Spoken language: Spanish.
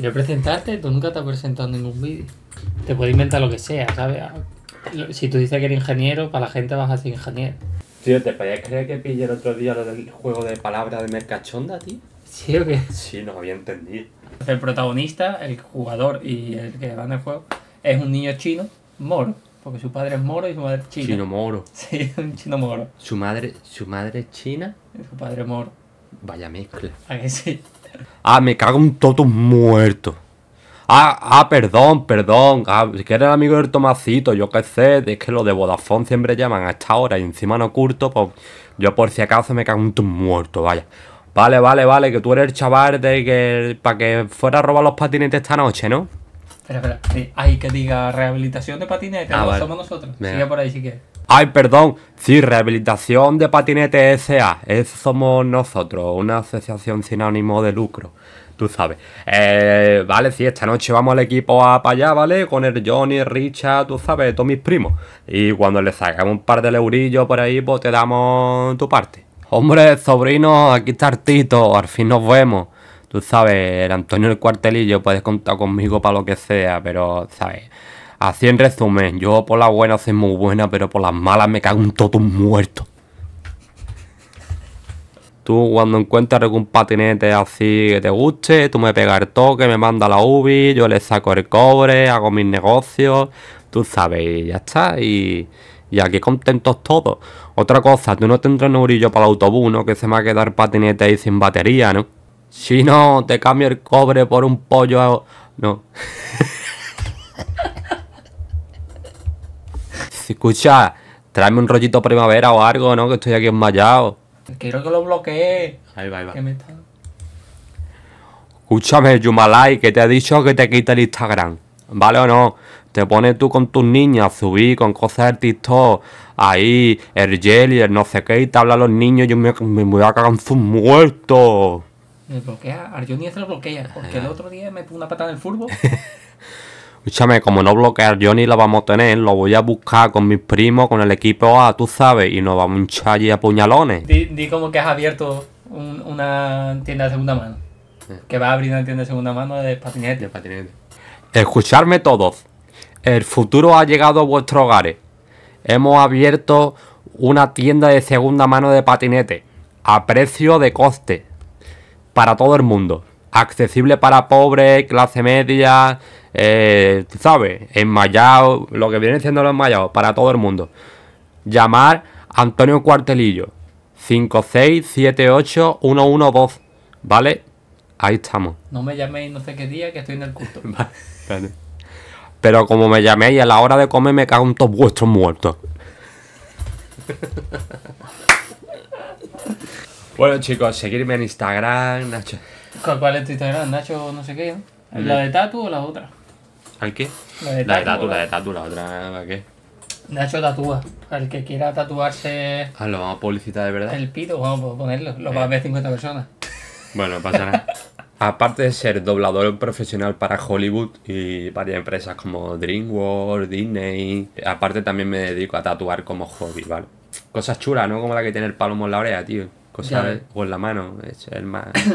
Quiero presentarte, tú nunca te has presentado en ningún vídeo. Te puedes inventar lo que sea, ¿sabes? Ah, si tú dices que eres ingeniero, para la gente vas a ser ingeniero. Tío, ¿te podías creer que pillé el otro día lo del juego de palabras de Mercachonda, tío? ¿Sí o qué? Sí, no había entendido. El protagonista, el jugador y el que van el juego es un niño chino, moro, porque su padre es moro y su madre es china. Chino moro. Sí, un chino moro. Su madre, su madre es china. Y su padre es moro. Vaya mezcla. ¿A que sí? Ah, me cago un totum muerto. Ah, ah, perdón, perdón. Ah, que era el amigo del Tomacito, yo qué sé. Es que los de Vodafone siempre llaman a esta hora y encima no curto, pues, yo por si acaso me cago en totum muerto, vaya. Vale, vale, vale, que tú eres el chaval de que. para que fuera a robar los patinetes esta noche, ¿no? Espera, eh, Hay que diga rehabilitación de patinete. Ah, somos nosotros. Sigue por ahí si quieres. Ay, perdón. Sí, rehabilitación de patinete SA. Es, somos nosotros, una asociación sin ánimo de lucro. Tú sabes. Eh, vale, sí, esta noche vamos al equipo a para allá, ¿vale? Con el Johnny, Richard, tú sabes, todos mis primos. Y cuando le saquemos un par de leurillos por ahí, pues te damos tu parte. Hombre, sobrino, aquí está Artito, al fin nos vemos tú sabes, el Antonio el Cuartelillo, puedes contar conmigo para lo que sea, pero, ¿sabes? Así en resumen, yo por las buenas soy muy buena, pero por las malas me cago un muerto. Tú cuando encuentras algún patinete así que te guste, tú me pegas el toque, me manda la UBI, yo le saco el cobre, hago mis negocios, tú sabes, y ya está, y, aquí contentos todos. Otra cosa, tú no tendrás un brillo para el autobús, ¿no? Que se me va a quedar patinete ahí sin batería, ¿no? Si no, te cambio el cobre por un pollo. A... No. Escucha, tráeme un rollito primavera o algo, ¿no? Que estoy aquí enmayado. Quiero que lo bloquee. Ahí va, ahí va. Escúchame, Yumalai, que te ha dicho que te quite el Instagram. ¿Vale o no? Te pones tú con tus niñas, subí con cosas de TikTok, ahí, el jelly, el no sé qué, y te hablan los niños, yo me, me voy a cagar en sus muertos. Me bloquea, lo bloquea, porque el otro día me puso una patada en el fútbol Escúchame, como no bloquear Johnny la vamos a tener, lo voy a buscar con mis primos, con el equipo A, tú sabes, y nos vamos a hinchar allí a puñalones. Di, como que has abierto una tienda de segunda mano. Que va a abrir una tienda de segunda mano de patinete. De patinete. Escucharme todos. El futuro ha llegado a vuestros hogares. Hemos abierto una tienda de segunda mano de patinete. A precio de coste para todo el mundo. Accesible para pobres, clase media, eh, ¿sabes? Enmayado, lo que viene siendo los Mayao, para todo el mundo. Llamar Antonio Cuartelillo, 5678112, ¿vale? Ahí estamos. No me llaméis no sé qué día, que estoy en el culto. Pero como me llaméis a la hora de comer, me cago en todos vuestros muertos. bueno, chicos, seguirme en Instagram, Nacho. ¿Cuál es tu Instagram? Nacho, no sé qué. ¿no? Mm. ¿La de Tatu o la otra? ¿Al qué? La de Tatu, la de Tatu, la, otra, ¿a qué? Nacho tatúa. Al que quiera tatuarse. Ah, lo vamos a publicitar de verdad. El pito, vamos a ponerlo. Lo eh. va a ver 50 personas. Bueno, pasa nada. Aparte de ser doblador profesional para Hollywood y varias empresas como DreamWorks, Disney, aparte también me dedico a tatuar como hobby, ¿vale? cosas chulas, ¿no? Como la que tiene el palomo en la oreja, tío. Cosas o en la mano. Es el más...